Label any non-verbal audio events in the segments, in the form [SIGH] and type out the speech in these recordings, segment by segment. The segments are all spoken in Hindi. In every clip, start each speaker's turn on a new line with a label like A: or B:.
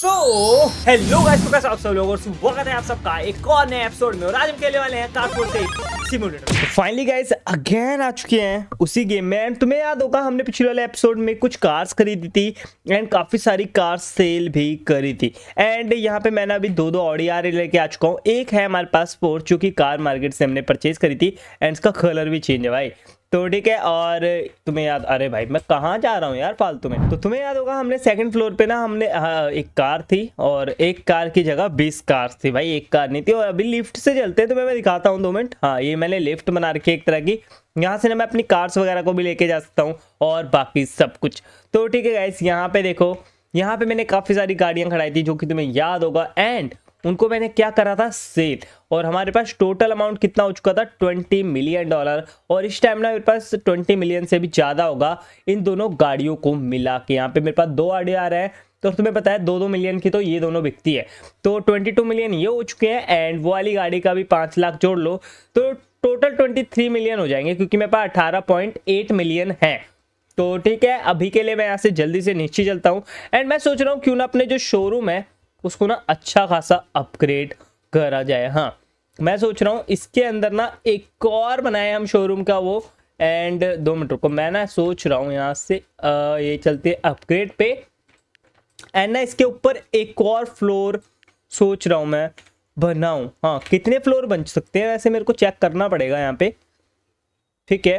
A: सो हेलो गाइस तो कैसे आप सब लोग और स्वागत है आप सबका एक और नए एपिसोड में और आज हम खेलने वाले हैं कारपोर से फाइनली गाइस अगेन आ चुके हैं उसी गेम में एंड तुम्हें याद होगा हमने पिछले वाले एपिसोड में कुछ कार्स खरीदी थी एंड काफी सारी कार सेल भी करी थी एंड यहाँ पे मैंने अभी दो दो ऑडी आर लेके आ चुका हूँ एक है हमारे पास स्पोर्ट जो की कार मार्केट से हमने परचेज करी थी एंड इसका कलर भी चेंज है भाई तो ठीक है और तुम्हें याद अरे भाई मैं कहाँ जा रहा हूँ यार फालतू में तो तुम्हें याद होगा हमने सेकंड फ्लोर पे ना हमने हाँ, एक कार थी और एक कार की जगह बीस कार थी भाई एक कार नहीं थी और अभी लिफ्ट से चलते हैं तो मैं, मैं दिखाता हूँ दो मिनट हाँ ये मैंने लिफ्ट बना रखी है एक तरह की यहाँ से ना मैं अपनी कार्स वगैरह को भी लेके जा सकता हूँ और बाकी सब कुछ तो ठीक है गाइस यहाँ पे देखो यहाँ पे मैंने काफ़ी सारी गाड़ियाँ खड़ाई थी जो कि तुम्हें याद होगा एंड उनको मैंने क्या करा था सेल और हमारे पास टोटल अमाउंट कितना हो चुका था 20 मिलियन डॉलर और इस टाइम ना मेरे पास 20 मिलियन से भी ज़्यादा होगा इन दोनों गाड़ियों को मिला के यहाँ पे मेरे पास दो आडे आ रहे हैं तो तुम्हें पता है दो दो मिलियन की तो ये दोनों बिकती है तो 22 मिलियन ये हो चुके हैं एंड वो वाली गाड़ी का भी पाँच लाख जोड़ लो तो टोटल थ्री मिलियन हो जाएंगे क्योंकि मेरे पास एट मिलियन है तो ठीक है अभी के लिए मैं यहाँ से जल्दी से नीचे चलता हूँ एंड मैं सोच रहा हूँ क्यों ना अपने जो शोरूम है उसको ना अच्छा खासा अपग्रेड करा जाए हाँ मैं सोच रहा हूँ इसके अंदर ना एक और बनाए हम शोरूम का वो एंड दो मिनट रुको मैं ना सोच रहा हूँ यहाँ से आ, ये चलते अपग्रेड पे एंड ना इसके ऊपर एक और फ्लोर सोच रहा हूँ मैं बनाऊँ हाँ कितने फ्लोर बन सकते हैं वैसे मेरे को चेक करना पड़ेगा यहाँ पे ठीक है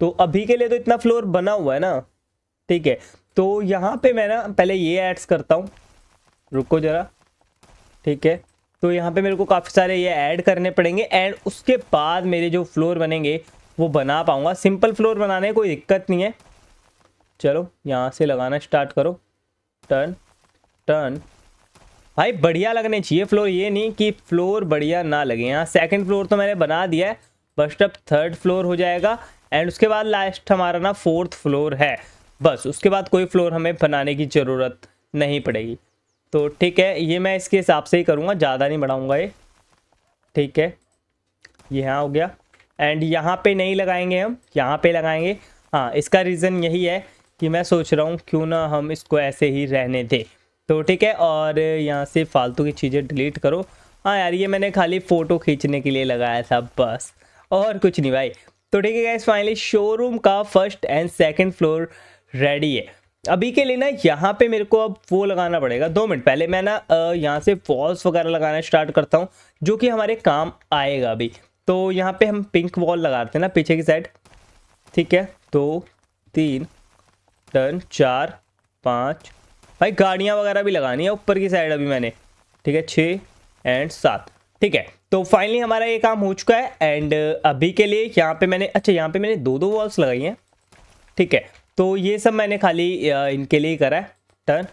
A: तो अभी के लिए तो इतना फ्लोर बना हुआ है ना ठीक है तो यहाँ पे मैं ना पहले ये एड्स करता हूँ रुको ज़रा ठीक है तो यहाँ पे मेरे को काफ़ी सारे ये ऐड करने पड़ेंगे एंड उसके बाद मेरे जो फ्लोर बनेंगे वो बना पाऊँगा सिंपल फ्लोर बनाने कोई दिक्कत नहीं है चलो यहाँ से लगाना स्टार्ट करो टर्न टर्न भाई बढ़िया लगने चाहिए फ्लोर ये नहीं कि फ्लोर बढ़िया ना लगे यहाँ सेकंड फ्लोर तो मैंने बना दिया है बस अब थर्ड फ्लोर हो जाएगा एंड उसके बाद लास्ट हमारा ना फोर्थ फ्लोर है बस उसके बाद कोई फ्लोर हमें बनाने की ज़रूरत नहीं पड़ेगी तो ठीक है ये मैं इसके हिसाब से ही करूँगा ज़्यादा नहीं बढ़ाऊँगा ये ठीक है ये यहाँ हो गया एंड यहाँ पे नहीं लगाएंगे हम यहाँ पे लगाएंगे हाँ इसका रीज़न यही है कि मैं सोच रहा हूँ क्यों ना हम इसको ऐसे ही रहने दें तो ठीक है और यहाँ से फालतू की चीज़ें डिलीट करो हाँ यार ये मैंने खाली फ़ोटो खींचने के लिए लगाया था बस और कुछ नहीं भाई तो ठीक है गैस फाइनली शोरूम का first and second floor ready है अभी के लिए ना यहाँ पे मेरे को अब वो लगाना पड़ेगा दो मिनट पहले मैं ना यहाँ से वॉल्स वगैरह लगाना स्टार्ट करता हूँ जो कि हमारे काम आएगा अभी तो यहाँ पे हम पिंक वॉल लगाते हैं ना पीछे की साइड ठीक है दो तीन टन चार पाँच भाई गाड़ियाँ वगैरह भी लगानी है ऊपर की साइड अभी मैंने ठीक है छः एंड सात ठीक है तो फाइनली हमारा ये काम हो चुका है एंड अभी के लिए यहाँ पे मैंने अच्छा यहाँ पे मैंने दो दो वॉल्स लगाई हैं ठीक है तो ये सब मैंने खाली इनके लिए करा है टर्न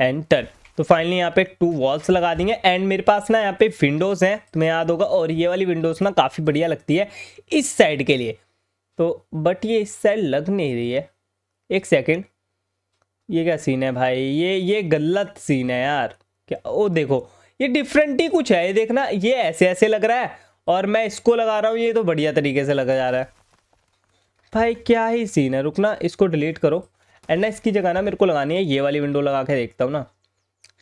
A: एंड टर्न तो फाइनली यहाँ पे टू वॉल्स लगा देंगे एंड मेरे पास ना यहाँ पे विंडोज़ हैं तुम्हें याद होगा और ये वाली विंडोज़ ना काफ़ी बढ़िया लगती है इस साइड के लिए तो बट ये इस साइड लग नहीं रही है एक सेकेंड ये क्या सीन है भाई ये ये गलत सीन है यार क्या ओ देखो ये डिफरेंट ही कुछ है ये देखना ये ऐसे ऐसे लग रहा है और मैं इसको लगा रहा हूँ ये तो बढ़िया तरीके से लगा जा रहा है भाई क्या ही सीन है रुकना इसको डिलीट करो एंड ना इसकी जगह ना मेरे को लगानी है ये वाली विंडो लगा के देखता हूँ ना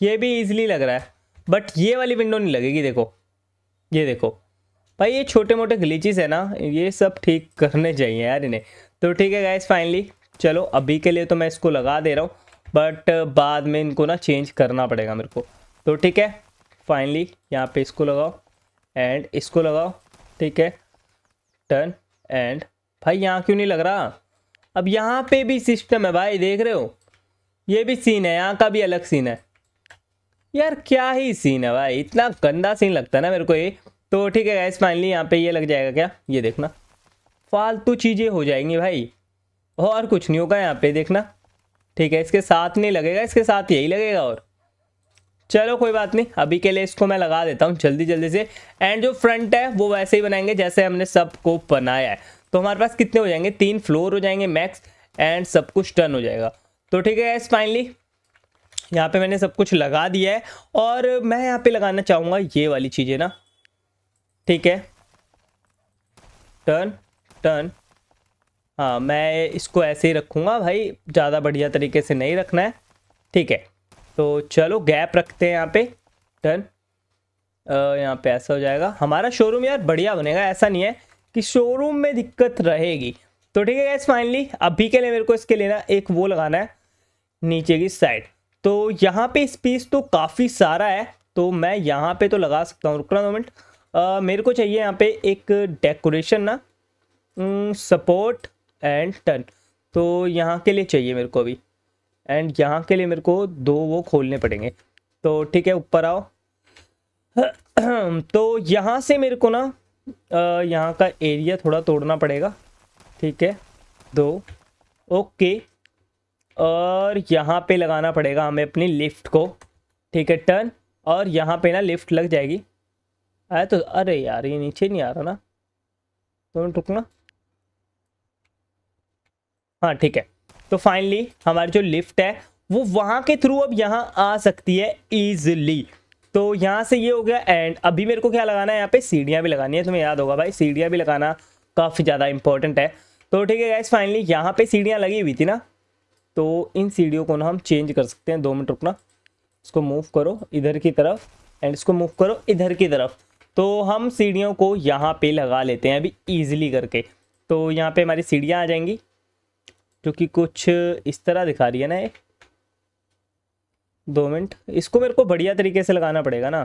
A: ये भी ईजिली लग रहा है बट ये वाली विंडो नहीं लगेगी देखो ये देखो भाई ये छोटे मोटे ग्लीचिस है ना ये सब ठीक करने चाहिए यार इन्हें तो ठीक है गाइस फाइनली चलो अभी के लिए तो मैं इसको लगा दे रहा हूँ बट बाद में इनको ना चेंज करना पड़ेगा मेरे को तो ठीक है फाइनली यहाँ पे इसको लगाओ एंड इसको लगाओ ठीक है टर्न एंड भाई यहाँ क्यों नहीं लग रहा अब यहाँ पे भी सिस्टम है भाई देख रहे हो ये भी सीन है यहाँ का भी अलग सीन है यार क्या ही सीन है भाई इतना गंदा सीन लगता है ना मेरे को ये तो ठीक है गैस फाइनली यहाँ पे ये लग जाएगा क्या ये देखना फालतू चीज़ें हो जाएंगी भाई और कुछ नहीं होगा यहाँ पे देखना ठीक है इसके साथ नहीं लगेगा इसके साथ यही लगेगा और चलो कोई बात नहीं अभी के लिए इसको मैं लगा देता हूँ जल्दी जल्दी से एंड जो फ्रंट है वो वैसे ही बनाएंगे जैसे हमने सबको बनाया है तो हमारे पास कितने हो जाएंगे तीन फ्लोर हो जाएंगे मैक्स एंड सब कुछ टर्न हो जाएगा तो ठीक है एस फाइनली यहाँ पे मैंने सब कुछ लगा दिया है और मैं यहाँ पे लगाना चाहूँगा ये वाली चीज़ें ना ठीक है टर्न टर्न हाँ मैं इसको ऐसे ही रखूँगा भाई ज़्यादा बढ़िया तरीके से नहीं रखना है ठीक है तो चलो गैप रखते हैं यहाँ पे टर्न यहाँ पे ऐसा हो जाएगा हमारा शोरूम यार बढ़िया बनेगा ऐसा नहीं है कि शोरूम में दिक्कत रहेगी तो ठीक है गैस फाइनली अभी के लिए मेरे को इसके लिए ना एक वो लगाना है नीचे की साइड तो यहाँ पे स्पेस तो काफ़ी सारा है तो मैं यहाँ पे तो लगा सकता हूँ रुकना मोमेंट मेरे को चाहिए यहाँ पे एक डेकोरेशन ना सपोर्ट एंड टर्न तो यहाँ के लिए चाहिए मेरे को अभी एंड यहाँ के लिए मेरे को दो वो खोलने पड़ेंगे तो ठीक है ऊपर आओ [CLEARS THROAT] तो यहाँ से मेरे को ना यहाँ का एरिया थोड़ा तोड़ना पड़ेगा ठीक है दो ओके और यहाँ पे लगाना पड़ेगा हमें अपनी लिफ्ट को ठीक है टर्न और यहाँ पे ना लिफ्ट लग जाएगी आया तो अरे यार ये नीचे नहीं आ रहा ना तो रुकना हाँ ठीक है तो फाइनली हमारी जो लिफ्ट है वो वहाँ के थ्रू अब यहाँ आ सकती है ईजिली तो यहाँ से ये हो गया एंड अभी मेरे को क्या लगाना है यहाँ पे सीढ़ियाँ भी लगानी है तुम्हें याद होगा भाई सीढ़ियाँ भी लगाना काफ़ी ज़्यादा इंपॉर्टेंट है तो ठीक है गैस फाइनली यहाँ पे सीढ़ियाँ लगी हुई थी ना तो इन सीढ़ियों को ना हम चेंज कर सकते हैं दो मिनट रुकना इसको मूव करो इधर की तरफ एंड इसको मूव करो इधर की तरफ तो हम सीढ़ियों को यहाँ पर लगा लेते हैं अभी ईजिली करके तो यहाँ पर हमारी सीढ़ियाँ आ जाएंगी जो कि कुछ इस तरह दिखा रही है ना ये दो मिनट इसको मेरे को बढ़िया तरीके से लगाना पड़ेगा ना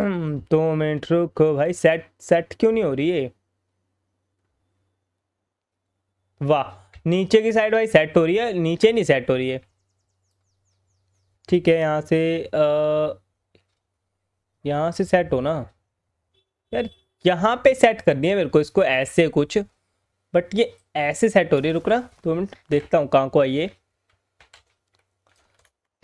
A: हम्म, दो मिनट रुको भाई सेट सेट क्यों नहीं हो रही है वाह नीचे की साइड भाई सेट हो रही है नीचे नहीं सेट हो रही है ठीक है यहाँ से यहाँ से सेट हो ना यार यहाँ पे सेट करनी है मेरे को इसको ऐसे कुछ बट ये ऐसे सेट हो रही है रुकना दो मिनट देखता हूँ कहाँ को आइए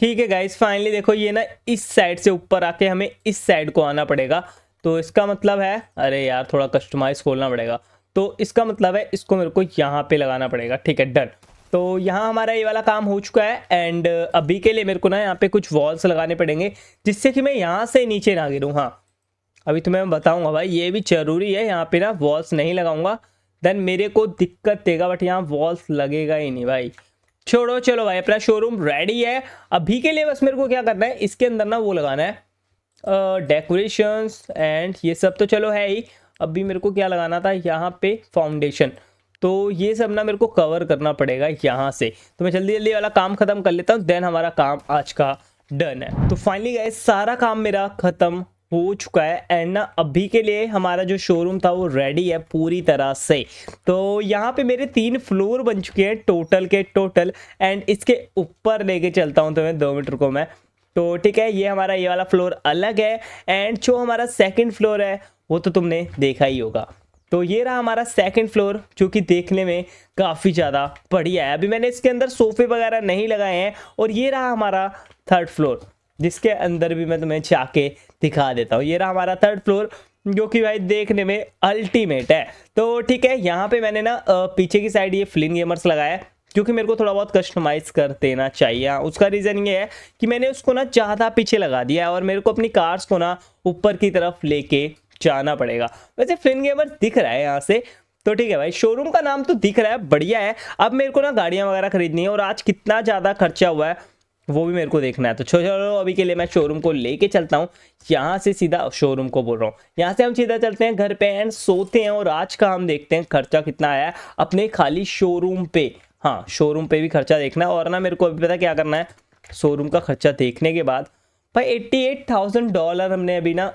A: ठीक है गाइस फाइनली देखो ये ना इस साइड से ऊपर आके हमें इस साइड को आना पड़ेगा तो इसका मतलब है अरे यार थोड़ा कस्टमाइज खोलना पड़ेगा तो इसका मतलब है इसको मेरे को यहाँ पे लगाना पड़ेगा ठीक है डन तो यहाँ हमारा ये वाला काम हो चुका है एंड अभी के लिए मेरे को ना यहाँ पे कुछ वॉल्स लगाने पड़ेंगे जिससे कि मैं यहाँ से नीचे ना गिरूँ हाँ अभी तुम्हें मैं बताऊँगा भाई ये भी ज़रूरी है यहाँ पे ना वॉल्स नहीं लगाऊंगा देन मेरे को दिक्कत देगा बट यहाँ वॉल्स लगेगा ही नहीं भाई छोड़ो चलो भाई अपना शोरूम रेडी है अभी के लिए बस मेरे को क्या करना है इसके अंदर ना वो लगाना है डेकोरेशन uh, एंड ये सब तो चलो है ही अभी मेरे को क्या लगाना था यहाँ पे फाउंडेशन तो ये सब ना मेरे को कवर करना पड़ेगा यहाँ से तो मैं जल्दी जल्दी वाला काम ख़त्म कर लेता हूँ देन हमारा काम आज का डन है तो फाइनली गए सारा काम मेरा ख़त्म हो चुका है एंड ना अभी के लिए हमारा जो शोरूम था वो रेडी है पूरी तरह से तो यहाँ पे मेरे तीन फ्लोर बन चुके हैं टोटल के टोटल एंड इसके ऊपर लेके चलता हूँ तुम्हें तो दो मीटर को मैं तो ठीक है ये हमारा ये वाला फ्लोर अलग है एंड जो हमारा सेकेंड फ्लोर है वो तो तुमने देखा ही होगा तो ये रहा हमारा सेकंड फ्लोर जो कि देखने में काफ़ी ज़्यादा बढ़िया है अभी मैंने इसके अंदर सोफे वगैरह नहीं लगाए हैं और ये रहा हमारा थर्ड फ्लोर जिसके अंदर भी मैं तुम्हें जाके दिखा देता हूँ ये रहा हमारा थर्ड फ्लोर जो कि भाई देखने में अल्टीमेट है तो ठीक है यहाँ पे मैंने ना पीछे की साइड ये फ्लिन गेमर्स लगाया है क्योंकि मेरे को थोड़ा बहुत कस्टमाइज कर देना चाहिए हाँ, उसका रीज़न ये है कि मैंने उसको ना ज़्यादा पीछे लगा दिया है और मेरे को अपनी कार्स को ना ऊपर की तरफ लेके जाना पड़ेगा वैसे फिन गेमर दिख रहा है यहाँ से तो ठीक है भाई शोरूम का नाम तो दिख रहा है बढ़िया है अब मेरे को ना गाड़ियाँ वगैरह खरीदनी है और आज कितना ज़्यादा खर्चा हुआ है वो भी मेरे को देखना है तो चलो अभी के लिए मैं शोरूम को लेके चलता हूँ यहाँ से सीधा शोरूम को बोल रहा हूँ यहाँ से हम सीधा चलते हैं घर पे एंड सोते हैं और आज का हम देखते हैं खर्चा कितना आया है अपने खाली शोरूम पे हाँ शोरूम पे भी खर्चा देखना है और ना मेरे को अभी पता क्या करना है शोरूम का खर्चा देखने के बाद भाई एट्टी एट थाउजेंड डॉलर हमने अभी ना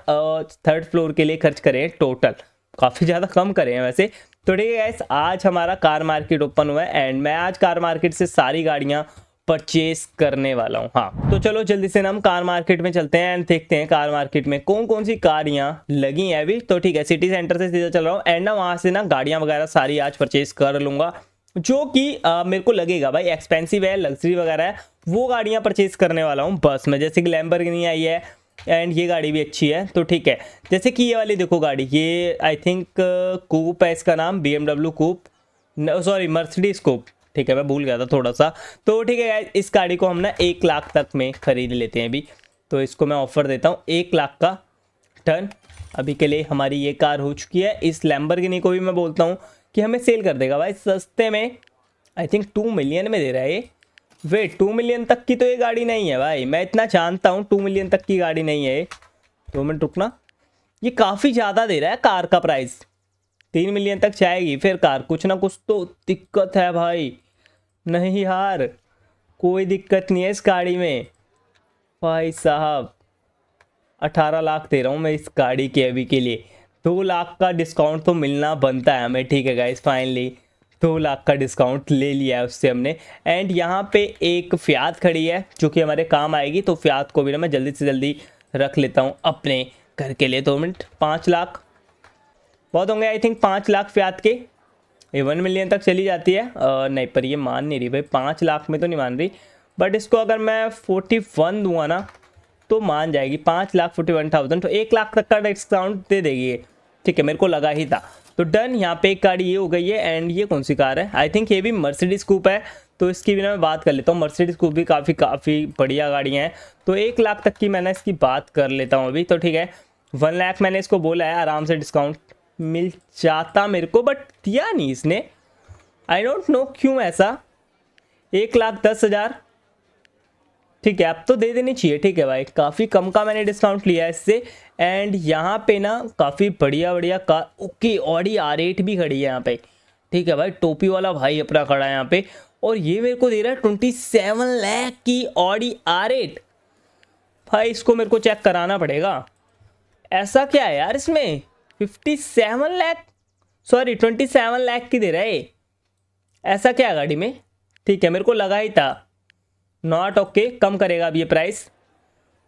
A: थर्ड फ्लोर के लिए खर्च करे हैं टोटल काफ़ी ज़्यादा कम करे हैं वैसे तो ठीक है गैस आज हमारा कार मार्केट ओपन हुआ है एंड मैं आज कार मार्केट से सारी गाड़ियाँ परचेस करने वाला हूँ हाँ तो चलो जल्दी से हम कार मार्केट में चलते हैं एंड देखते हैं कार मार्केट में कौन कौन सी कार यहाँ लगी हैं अभी तो ठीक है सिटी सेंटर से सीधा चल रहा हूँ एंड ना वहाँ से ना गाड़ियाँ वगैरह सारी आज परचेस कर लूँगा जो कि मेरे को लगेगा भाई एक्सपेंसिव है लग्जरी वगैरह है वो गाड़ियाँ परचेज करने वाला हूँ बस में जैसे कि लैम्बर आई है एंड ये गाड़ी भी अच्छी है तो ठीक है जैसे कि ये वाली देखो गाड़ी ये आई थिंक कूप है इसका नाम B M W coupe sorry Mercedes coupe ठीक है मैं भूल गया था थोड़ा सा तो ठीक है इस गाड़ी को हम ना एक लाख तक में ख़रीद लेते हैं अभी तो इसको मैं ऑफ़र देता हूँ एक लाख का टर्न अभी के लिए हमारी ये कार हो चुकी है इस गिनी को भी मैं बोलता हूँ कि हमें सेल कर देगा भाई सस्ते में आई थिंक टू मिलियन में दे रहा है ये वे टू मिलियन तक की तो ये गाड़ी नहीं है भाई मैं इतना जानता हूँ टू मिलियन तक की गाड़ी नहीं है ये दो मिनट रुकना ये काफ़ी ज़्यादा दे रहा है कार का प्राइस तीन मिलियन तक जाएगी फिर कार कुछ ना कुछ तो दिक्कत है भाई नहीं यार कोई दिक्कत नहीं है इस गाड़ी में भाई साहब अठारह लाख दे रहा हूँ मैं इस गाड़ी के अभी के लिए दो लाख का डिस्काउंट तो मिलना बनता है हमें ठीक है गाइज फाइनली दो लाख का डिस्काउंट ले लिया है उससे हमने एंड यहाँ पे एक फ्यात खड़ी है जो कि हमारे काम आएगी तो फ्यात को भी ना मैं जल्दी से जल्दी रख लेता हूँ अपने घर के लिए दो मिनट पाँच लाख बहुत होंगे आई थिंक पाँच लाख फ्यात के ये वन मिलियन तक चली जाती है आ, नहीं पर ये मान नहीं रही भाई पाँच लाख में तो नहीं मान रही बट इसको अगर मैं फोर्टी वन दूंगा ना तो मान जाएगी पाँच लाख फोर्टी वन थाउजेंड तो एक लाख तक का डिस्काउंट दे देगी ये ठीक है मेरे को लगा ही था तो डन यहाँ पे एक गाड़ी ये हो गई है एंड ये कौन सी कार है आई थिंक ये भी मर्सिडीज कूप है तो इसकी भी मैं बात कर लेता हूँ मर्सिडीज कूप भी काफ़ी काफ़ी बढ़िया गाड़ियाँ हैं तो एक लाख तक की मैंने इसकी बात कर लेता हूँ अभी तो ठीक है वन लाख मैंने इसको बोला है आराम से डिस्काउंट मिल जाता मेरे को बट दिया नहीं इसने आई डोंट नो क्यों ऐसा एक लाख दस हज़ार ठीक है अब तो दे देनी चाहिए ठीक है भाई काफ़ी कम का मैंने डिस्काउंट लिया है इससे एंड यहाँ पे ना काफ़ी बढ़िया बढ़िया का ओके ऑडी आर एट भी खड़ी है यहाँ पे ठीक है भाई टोपी वाला भाई अपना खड़ा है यहाँ पे और ये मेरे को दे रहा है ट्वेंटी सेवन लैख की ऑडी आर एट भाई इसको मेरे को चेक कराना पड़ेगा ऐसा क्या है यार इसमें fifty seven lakh sorry twenty seven lakh की दे रहा है ऐसा क्या गाड़ी में ठीक है मेरे को लगा ही था नॉट ओके कम करेगा अब ये प्राइस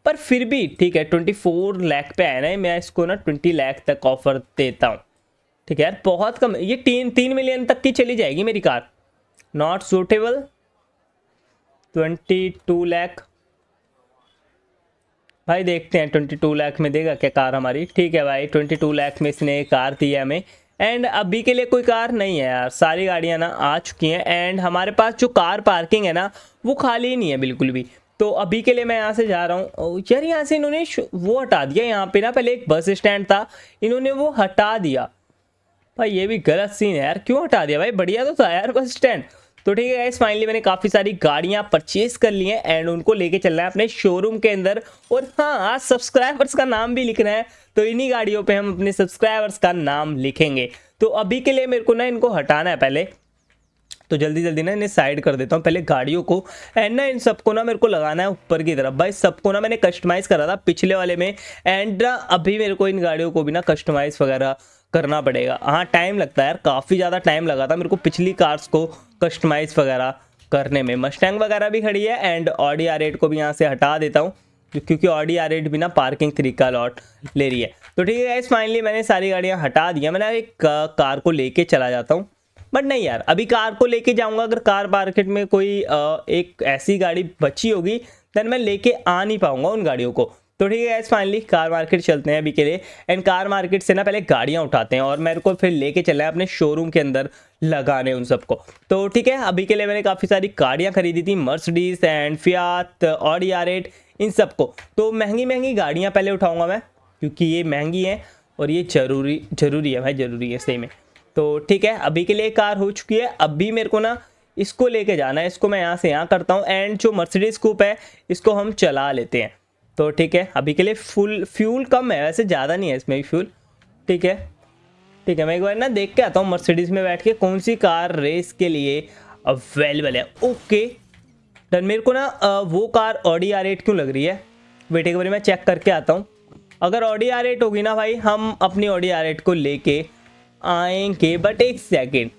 A: पर फिर भी ठीक है ट्वेंटी फोर लैख पे आया ना मैं इसको ना ट्वेंटी लैख तक ऑफर देता हूँ ठीक है यार बहुत कम ये तीन तीन मिलियन तक की चली जाएगी मेरी car not suitable twenty two lakh भाई देखते हैं ट्वेंटी टू लाख में देगा क्या कार हमारी ठीक है भाई ट्वेंटी टू लाख में इसने कार दी है हमें एंड अभी के लिए कोई कार नहीं है यार सारी गाड़ियाँ ना आ चुकी हैं एंड हमारे पास जो कार पार्किंग है ना वो खाली ही नहीं है बिल्कुल भी तो अभी के लिए मैं यहाँ से जा रहा हूँ यार यहाँ से इन्होंने वो हटा दिया यहाँ पे ना पहले एक बस स्टैंड था इन्होंने वो हटा दिया भाई ये भी गलत सीन है यार क्यों हटा दिया भाई बढ़िया तो था यार बस स्टैंड तो ठीक है फाइनली मैंने काफ़ी सारी गाड़ियां परचेज कर ली हैं एंड उनको लेके चलना है अपने शोरूम के अंदर और हाँ आज सब्सक्राइबर्स का नाम भी लिखना है तो इन्हीं गाड़ियों पे हम अपने सब्सक्राइबर्स का नाम लिखेंगे तो अभी के लिए मेरे को ना इनको हटाना है पहले तो जल्दी जल्दी ना इन्हें साइड कर देता हूँ पहले गाड़ियों को एंड ना इन सबको ना मेरे को लगाना है ऊपर की तरफ भाई सबको ना मैंने कस्टमाइज़ करा था पिछले वाले में एंड अभी मेरे को इन गाड़ियों को भी ना कस्टमाइज़ वगैरह करना पड़ेगा हाँ टाइम लगता है यार काफ़ी ज़्यादा टाइम लगा था मेरे को पिछली कार्स को कस्टमाइज़ वगैरह करने में मस्टैंग वगैरह भी खड़ी है एंड ऑडी आर को भी यहाँ से हटा देता हूँ क्योंकि ऑडी आर भी ना पार्किंग थ्री का लॉट ले रही है तो ठीक है गाइस फाइनली मैंने सारी गाड़ियाँ हटा दिया मैंने एक कार को लेके चला जाता हूँ बट नहीं यार अभी कार को लेके जाऊंगा अगर कार मार्केट में कोई एक ऐसी गाड़ी बची होगी देन मैं लेके आ नहीं पाऊंगा उन गाड़ियों को तो ठीक है गैस फाइनली कार मार्केट चलते हैं अभी के लिए एंड कार मार्केट से ना पहले गाड़ियाँ उठाते हैं और मेरे को फिर लेके चलना है अपने शोरूम के अंदर लगाने उन सबको तो ठीक है अभी के लिए मैंने काफ़ी सारी गाड़ियाँ खरीदी थी मर्सडीज एंड फियात और यारेट e इन सबको तो महंगी महंगी गाड़ियाँ पहले उठाऊँगा मैं क्योंकि ये महंगी हैं और ये जरूरी जरूरी है भाई जरूरी है सही में तो ठीक है अभी के लिए कार हो चुकी है अभी मेरे को ना इसको लेके जाना है इसको मैं यहाँ से यहाँ करता हूँ एंड जो मर्सिडीज कूप है इसको हम चला लेते हैं तो ठीक है अभी के लिए फुल फ्यूल कम है वैसे ज़्यादा नहीं है इसमें भी फ्यूल ठीक है ठीक है मैं एक बार ना देख के आता हूँ मर्सिडीज़ में बैठ के कौन सी कार रेस के लिए अवेलेबल है ओके डन मेरे को ना वो कार ऑडी आर एट क्यों लग रही है वेट एक बार मैं चेक करके आता हूँ अगर ऑडी आर एट होगी ना भाई हम अपनी ऑडी आर एट को लेके आएंगे बट एक सेकेंड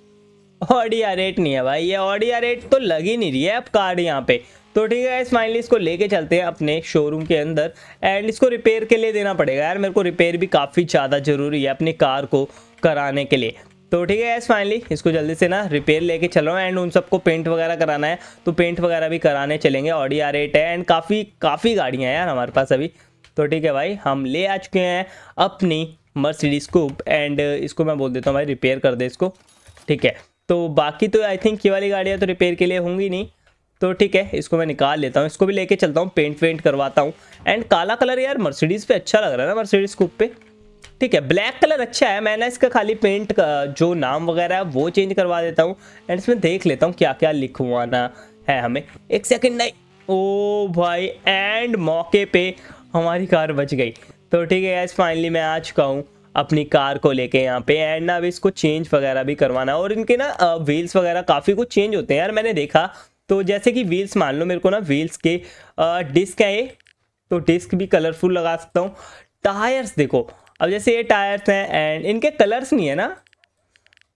A: ऑडी आर एट नहीं है भाई ये ऑडी आर एट तो लग ही नहीं रही है अब कार यहाँ पे तो ठीक है इस फाइनली इसको लेके चलते हैं अपने शोरूम के अंदर एंड इसको रिपेयर के लिए देना पड़ेगा यार मेरे को रिपेयर भी काफ़ी ज़्यादा ज़रूरी है अपनी कार को कराने के लिए तो ठीक है यस फाइनली इसको जल्दी से ना रिपेयर लेके चल रहा हूँ एंड उन सबको पेंट वगैरह कराना है तो पेंट वगैरह भी कराने चलेंगे ऑडी आर एट है एंड काफ़ी काफ़ी गाड़ियाँ हैं यार हमारे पास अभी तो ठीक है भाई हम ले आ चुके हैं अपनी मर्सिडीज को एंड इसको मैं बोल देता हूँ भाई रिपेयर कर दे इसको ठीक है तो बाकी तो आई थिंक ये वाली गाड़ियाँ तो रिपेयर के लिए होंगी नहीं तो ठीक है इसको मैं निकाल लेता हूँ इसको भी लेके चलता हूँ पेंट वेंट करवाता हूँ एंड काला कलर यार मर्सिडीज़ पे अच्छा लग रहा है ना मर्सिडीज़ कूप पे ठीक है ब्लैक कलर अच्छा है मैं ना इसका खाली पेंट का जो नाम वगैरह है वो चेंज करवा देता हूँ एंड इसमें देख लेता हूँ क्या क्या लिखवाना है हमें एक सेकेंड नहीं ओ भाई एंड मौके पे हमारी कार बच गई तो ठीक है यार फाइनली मैं आ चुका हूँ अपनी कार को लेके यहाँ पे एंड ना अभी इसको चेंज वगैरह भी करवाना और इनके ना व्हील्स वगैरह काफ़ी कुछ चेंज होते हैं यार मैंने देखा तो जैसे कि व्हील्स मान लो मेरे को ना व्हील्स के डिस्क है ये तो डिस्क भी कलरफुल लगा सकता हूँ टायर्स देखो अब जैसे ये टायर्स हैं एंड इनके कलर्स नहीं है ना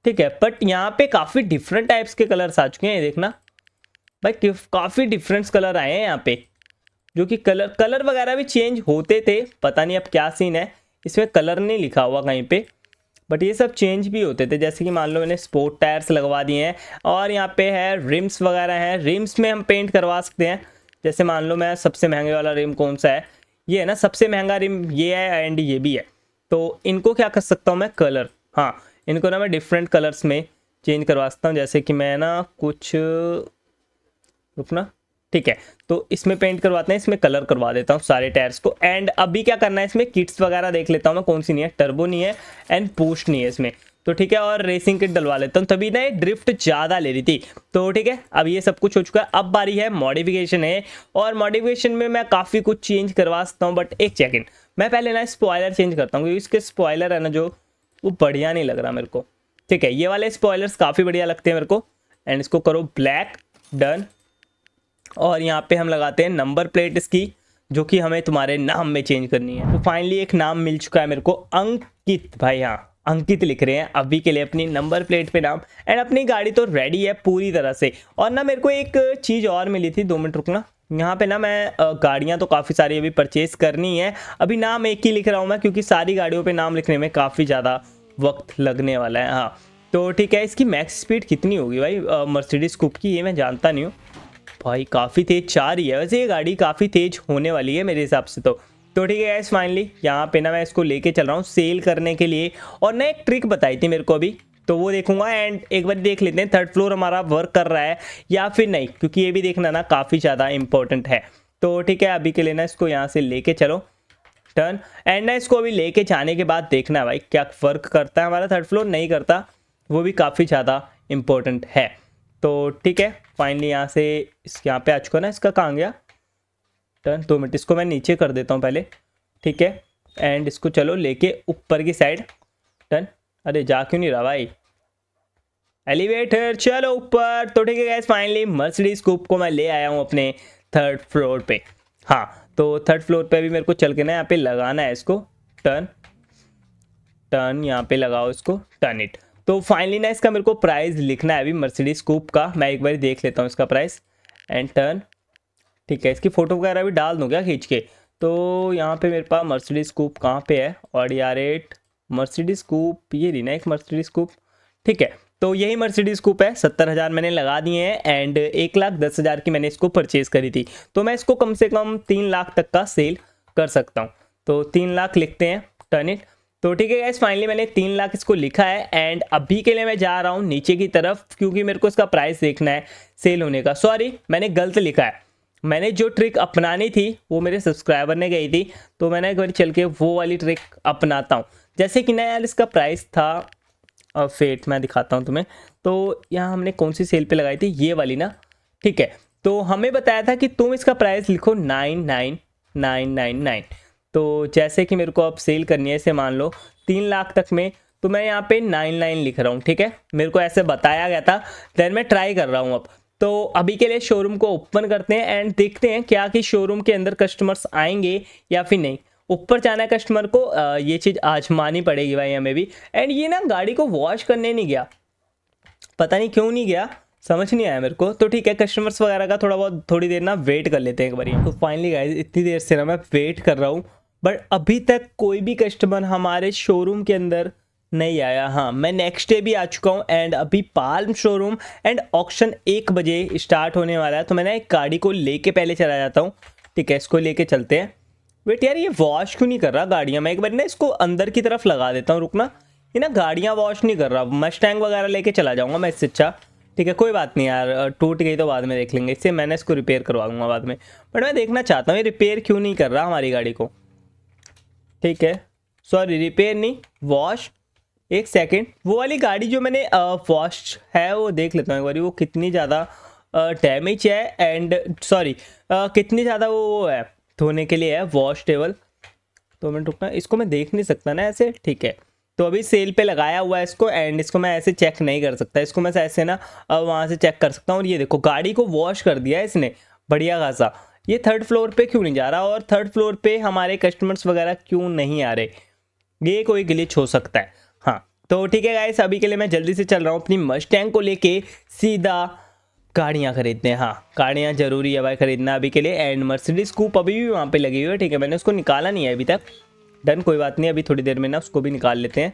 A: ठीक है बट यहाँ पे काफ़ी डिफरेंट टाइप्स के कलर्स आ चुके हैं ये देखना भाई काफ़ी डिफरेंट कलर आए हैं यहाँ पे जो कि कलर कलर वगैरह भी चेंज होते थे पता नहीं अब क्या सीन है इसमें कलर नहीं लिखा हुआ कहीं पे बट ये सब चेंज भी होते थे जैसे कि मान लो मैंने स्पोर्ट टायर्स लगवा दिए हैं और यहाँ पे है रिम्स वगैरह हैं रिम्स में हम पेंट करवा सकते हैं जैसे मान लो मैं सबसे महंगे वाला रिम कौन सा है ये है ना सबसे महंगा रिम ये है एंड ये भी है तो इनको क्या कर सकता हूँ मैं कलर हाँ इनको ना मैं डिफरेंट कलर्स में चेंज करवा सकता हूँ जैसे कि मैं ना कुछ रुकना ठीक है तो इसमें पेंट करवाते हैं इसमें कलर करवा देता हूँ सारे टायर्स को एंड अभी क्या करना है इसमें किट्स वगैरह देख लेता हूँ मैं कौन सी नहीं है टर्बो नहीं है एंड पोस्ट नहीं है इसमें तो ठीक है और रेसिंग किट डलवा लेता हूँ तभी ना ये ड्रिफ्ट ज़्यादा ले रही थी तो ठीक है अब ये सब कुछ हो चुका है अब बारी है मॉडिफिकेशन है और मॉडिफिकेशन में मैं काफ़ी कुछ चेंज करवा सकता हूँ बट एक सेकेंड मैं पहले ना स्पॉयलर चेंज करता हूँ क्योंकि इसके स्पॉयलर है ना जो वो बढ़िया नहीं लग रहा मेरे को ठीक है ये वाले स्पॉयलर्स काफ़ी बढ़िया लगते हैं मेरे को एंड इसको करो ब्लैक डन और यहाँ पे हम लगाते हैं नंबर प्लेट इसकी जो कि हमें तुम्हारे नाम में चेंज करनी है तो फाइनली एक नाम मिल चुका है मेरे को अंकित भाई हाँ अंकित लिख रहे हैं अभी के लिए अपनी नंबर प्लेट पे नाम एंड अपनी गाड़ी तो रेडी है पूरी तरह से और ना मेरे को एक चीज़ और मिली थी दो मिनट रुकना यहाँ पे ना मैं गाड़ियाँ तो काफ़ी सारी अभी परचेज़ करनी है अभी नाम एक ही लिख रहा हूँ मैं क्योंकि सारी गाड़ियों पे नाम लिखने में काफ़ी ज़्यादा वक्त लगने वाला है हाँ तो ठीक है इसकी मैक्स स्पीड कितनी होगी भाई मर्सिडीज़ कुप की ये मैं जानता नहीं हूँ भाई काफ़ी तेज चार ही है वैसे ये गाड़ी काफ़ी तेज होने वाली है मेरे हिसाब से तो तो ठीक है गैस फाइनली यहाँ पे ना मैं इसको लेके चल रहा हूँ सेल करने के लिए और ना एक ट्रिक बताई थी मेरे को अभी तो वो देखूंगा एंड एक बार देख लेते हैं थर्ड फ्लोर हमारा वर्क कर रहा है या फिर नहीं क्योंकि ये भी देखना ना काफ़ी ज़्यादा इंपॉर्टेंट है तो ठीक है अभी के लिए ना इसको यहाँ से लेके चलो टर्न एंड ना इसको अभी लेके जाने के बाद देखना भाई क्या वर्क करता है हमारा थर्ड फ्लोर नहीं करता वो भी काफ़ी ज़्यादा इंपॉर्टेंट है तो ठीक है फाइनली यहाँ से इस यहाँ पे आ चुका ना इसका कहाँ गया टर्न दो मिनट इसको मैं नीचे कर देता हूँ पहले ठीक है एंड इसको चलो लेके ऊपर की साइड टर्न अरे जा क्यों नहीं रहा भाई एलिवेटर चलो ऊपर तो ठीक है गैस फाइनली मर्सिडीज कूप को मैं ले आया हूँ अपने थर्ड फ्लोर पे हाँ तो थर्ड फ्लोर पे भी मेरे को चल के ना यहाँ पे लगाना है इसको टर्न टर्न यहाँ पे लगाओ इसको टर्न इट तो फाइनली ना इसका मेरे को प्राइस लिखना है अभी मर्सिडीज कूप का मैं एक बार देख लेता हूँ इसका प्राइस एंड टर्न ठीक है इसकी फ़ोटो वगैरह भी डाल दूँ क्या खींच के तो यहाँ पे मेरे पास मर्सिडीज कूप कहाँ पे है और यार एट मर्सिडीज कूप ये ना एक मर्सिडीज कूप ठीक है तो यही मर्सिडीज कूप है सत्तर हज़ार मैंने लगा दिए हैं एंड एक लाख दस हज़ार की मैंने इसको परचेज़ करी थी तो मैं इसको कम से कम तीन लाख तक का सेल कर सकता हूँ तो तीन लाख लिखते हैं टर्न इट तो ठीक है गैस फाइनली मैंने तीन लाख इसको लिखा है एंड अभी के लिए मैं जा रहा हूँ नीचे की तरफ क्योंकि मेरे को इसका प्राइस देखना है सेल होने का सॉरी मैंने गलत लिखा है मैंने जो ट्रिक अपनानी थी वो मेरे सब्सक्राइबर ने गई थी तो मैंने एक बार चल के वो वाली ट्रिक अपनाता हूँ जैसे कि नया यार इसका प्राइस था और फेट मैं दिखाता हूँ तुम्हें तो यहाँ हमने कौन सी सेल पे लगाई थी ये वाली ना ठीक है तो हमें बताया था कि तुम इसका प्राइस लिखो nine nine nine nine nine तो जैसे कि मेरे को अब सेल करनी है इसे मान लो तीन लाख तक में तो मैं यहाँ पे नाइन नाइन लिख रहा हूँ ठीक है मेरे को ऐसे बताया गया था देन मैं ट्राई कर रहा हूँ अब तो अभी के लिए शोरूम को ओपन करते हैं एंड देखते हैं क्या कि शोरूम के अंदर कस्टमर्स आएंगे या फिर नहीं ऊपर जाना है कस्टमर को ये चीज़ आजमानी पड़ेगी भाई हमें भी एंड ये ना गाड़ी को वॉश करने नहीं गया पता नहीं क्यों नहीं गया समझ नहीं आया मेरे को तो ठीक है कस्टमर्स वगैरह का थोड़ा बहुत थोड़ी देर ना वेट कर लेते हैं एक बार तो फाइनली गाइस इतनी देर से ना मैं वेट कर रहा हूँ बट अभी तक कोई भी कस्टमर हमारे शोरूम के अंदर नहीं आया हाँ मैं नेक्स्ट डे भी आ चुका हूँ एंड अभी पाल्म शोरूम एंड ऑक्शन एक बजे स्टार्ट होने वाला है तो मैं ना एक गाड़ी को लेके पहले चला जाता हूँ ठीक है इसको लेके चलते हैं बेट यार ये वॉश क्यों नहीं कर रहा गाड़ियाँ मैं एक बार ना इसको अंदर की तरफ लगा देता हूँ रुकना ये ना गाड़ियाँ वॉश नहीं कर रहा मस्टैंग वगैरह लेके चला जाऊँगा मैं इससे अच्छा ठीक है कोई बात नहीं यार टूट गई तो बाद में देख लेंगे इससे मैंने इसको रिपेयर करवाऊंगा बाद में बट मैं देखना चाहता हूँ ये रिपेयर क्यों नहीं कर रहा हमारी गाड़ी को ठीक है सॉरी रिपेयर नहीं वॉश एक सेकेंड वो वाली गाड़ी जो मैंने वॉश है वो देख लेता हूँ एक बार वो कितनी ज़्यादा डैमेज है एंड सॉरी कितनी ज़्यादा वो वो है धोने के लिए है वॉश टेबल तो मैं रुकना इसको मैं देख नहीं सकता ना ऐसे ठीक है तो अभी सेल पे लगाया हुआ है इसको एंड इसको मैं ऐसे चेक नहीं कर सकता इसको मैं ऐसे ना वहाँ से चेक कर सकता हूँ और ये देखो गाड़ी को वॉश कर दिया है इसने बढ़िया खासा ये थर्ड फ्लोर पे क्यों नहीं जा रहा और थर्ड फ्लोर पे हमारे कस्टमर्स वगैरह क्यों नहीं आ रहे ये कोई ग्लिच हो सकता है हाँ तो ठीक है गाइस अभी के लिए मैं जल्दी से चल रहा हूँ अपनी मस्टैंग को लेके सीधा गाड़ियाँ खरीदते हैं हाँ गाड़ियाँ जरूरी है भाई खरीदना अभी के लिए एंड मर्सिडीज कूप अभी भी वहाँ पर लगी हुई है ठीक है मैंने उसको निकाला नहीं है अभी तक डन कोई बात नहीं अभी थोड़ी देर में ना उसको भी निकाल लेते हैं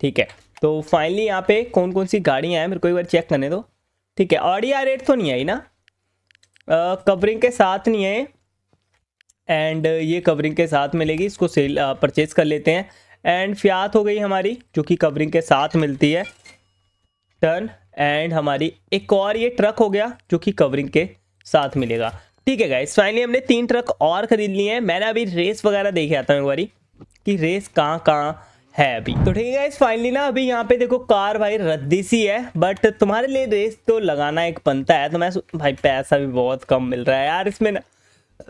A: ठीक है तो फाइनली यहाँ पे कौन कौन सी गाड़ियाँ हैं मेरे को एक बार चेक करने दो ठीक है ऑडिया रेट तो नहीं आई ना कवरिंग के साथ नहीं है एंड ये कवरिंग के साथ मिलेगी इसको सेल परचेज कर लेते हैं एंड फ्यात हो गई हमारी जो कि कवरिंग के साथ मिलती है टर्न एंड हमारी एक और ये ट्रक हो गया जो कि कवरिंग के साथ मिलेगा ठीक है गाइस फाइनली हमने तीन ट्रक और खरीद लिए हैं मैंने अभी रेस वगैरह देखे आता हूँ एक बारी कि रेस कहाँ कहाँ है अभी तो ठीक है फाइनली ना अभी यहाँ पे देखो कार भाई रद्दी सी है बट तुम्हारे लिए रेस तो लगाना एक बनता है तो मैं भाई पैसा भी बहुत कम मिल रहा है यार इसमें ना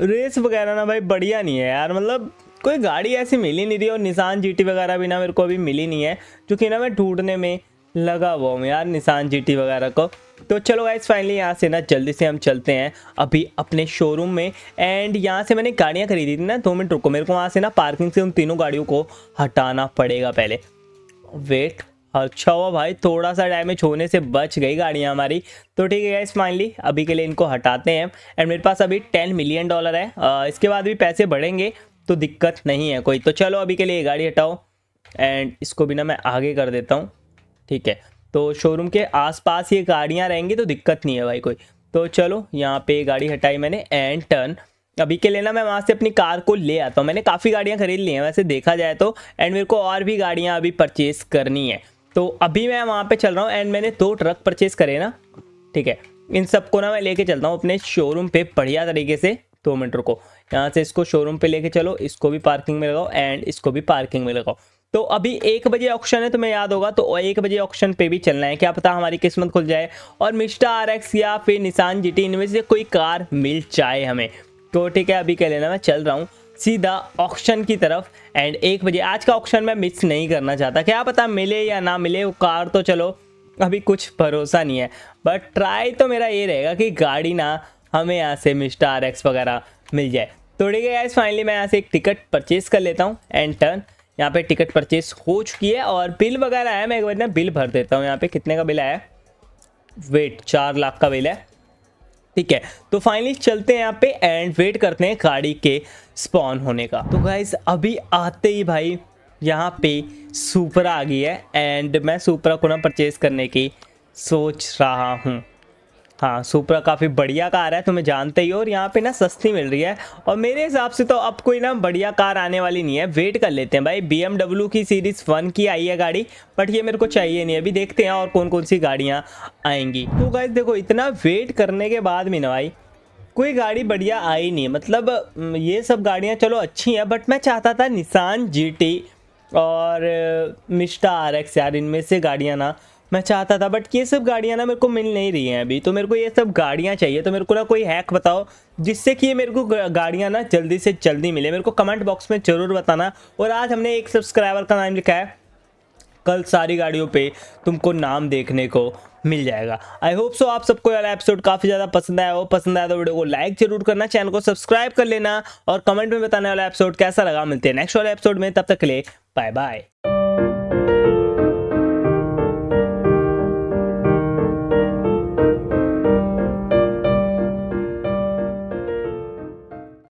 A: रेस वगैरह ना भाई बढ़िया नहीं है यार मतलब कोई गाड़ी ऐसी मिली नहीं रही और निशान जी वगैरह भी ना मेरे को अभी मिली नहीं है जो कि ना मैं ढूंढने में लगा हुआ हूँ यार निशान जी वगैरह को तो चलो गाइज फाइनली यहाँ से ना जल्दी से हम चलते हैं अभी अपने शोरूम में एंड यहाँ से मैंने गाड़ियाँ खरीदी थी ना दो मिनट रुको मेरे को वहाँ से ना पार्किंग से उन तीनों गाड़ियों को हटाना पड़ेगा पहले वेट अच्छा हुआ भाई थोड़ा सा डैमेज होने से बच गई गाड़ियाँ हमारी तो ठीक है गाइज फाइनली अभी के लिए इनको हटाते हैं एंड मेरे पास अभी टेन मिलियन डॉलर है इसके बाद भी पैसे बढ़ेंगे तो दिक्कत नहीं है कोई तो चलो अभी के लिए गाड़ी हटाओ एंड इसको भी ना मैं आगे कर देता हूँ ठीक है तो शोरूम के आसपास ये गाड़ियाँ रहेंगी तो दिक्कत नहीं है भाई कोई तो चलो यहाँ पे गाड़ी हटाई मैंने एंड टर्न अभी के लेना मैं वहाँ से अपनी कार को ले आता हूँ मैंने काफ़ी गाड़ियाँ खरीद ली हैं वैसे देखा जाए तो एंड मेरे को और भी गाड़ियाँ अभी परचेज करनी है तो अभी मैं वहाँ पे चल रहा हूँ एंड मैंने दो ट्रक परचेज करे ना ठीक है इन सबको ना मैं लेके चलता हूँ अपने शोरूम पे बढ़िया तरीके से दो मिनट को यहाँ से इसको शोरूम पे लेके चलो इसको भी पार्किंग में लगाओ एंड इसको भी पार्किंग में लगाओ तो अभी एक बजे ऑप्शन है तुम्हें तो याद होगा तो एक बजे ऑप्शन पे भी चलना है क्या पता हमारी किस्मत खुल जाए और मिस्टा आर एक्स या फिर निशान जी इनमें से कोई कार मिल जाए हमें तो ठीक है अभी कह लेना मैं चल रहा हूँ सीधा ऑक्शन की तरफ एंड एक बजे आज का ऑक्शन मैं मिस नहीं करना चाहता क्या पता मिले या ना मिले वो कार तो चलो अभी कुछ भरोसा नहीं है बट ट्राई तो मेरा ये रहेगा कि गाड़ी ना हमें यहाँ से मिस्टा आर एक्स वगैरह मिल जाए तो ठीक है फाइनली मैं यहाँ से एक टिकट परचेज कर लेता हूँ एंड टर्न यहाँ पे टिकट परचेस हो चुकी है और बिल वगैरह आया मैं एक बार ना बिल भर देता हूँ यहाँ पे कितने का बिल आया वेट चार लाख का बिल है ठीक है तो फाइनली चलते हैं यहाँ पे एंड वेट करते हैं गाड़ी के स्पॉन होने का तो गाइज अभी आते ही भाई यहाँ पे सुपरा आ गई है एंड मैं सुपरा को ना परचेज करने की सोच रहा हूँ हाँ सुपरा काफ़ी बढ़िया कार है तुम्हें जानते ही हो और यहाँ पे ना सस्ती मिल रही है और मेरे हिसाब से तो अब कोई ना बढ़िया कार आने वाली नहीं है वेट कर लेते हैं भाई बी की सीरीज़ वन की आई है गाड़ी बट ये मेरे को चाहिए नहीं अभी देखते हैं और कौन कौन सी गाड़ियाँ आएंगी तो गाइज देखो इतना वेट करने के बाद भी ना भाई कोई गाड़ी बढ़िया आई नहीं मतलब ये सब गाड़ियाँ चलो अच्छी हैं बट मैं चाहता था निशान जी और मिश्टा आर एक्स यार इनमें से गाड़ियाँ ना मैं चाहता था बट ये सब गाड़ियाँ ना मेरे को मिल नहीं रही हैं अभी तो मेरे को ये सब गाड़ियाँ चाहिए तो मेरे को ना कोई हैक बताओ जिससे कि ये मेरे को गाड़ियाँ ना जल्दी से जल्दी मिले मेरे को कमेंट बॉक्स में ज़रूर बताना और आज हमने एक सब्सक्राइबर का नाम लिखा है कल सारी गाड़ियों पे तुमको नाम देखने को मिल जाएगा आई होप सो आप सबको वाला एपिसोड काफ़ी ज़्यादा पसंद आया हो पसंद आया तो वीडियो को लाइक जरूर करना चैनल को सब्सक्राइब कर लेना और कमेंट में बताने वाला एपिसोड कैसा लगा मिलते हैं नेक्स्ट वाले एपिसोड में तब तक के लिए बाय बाय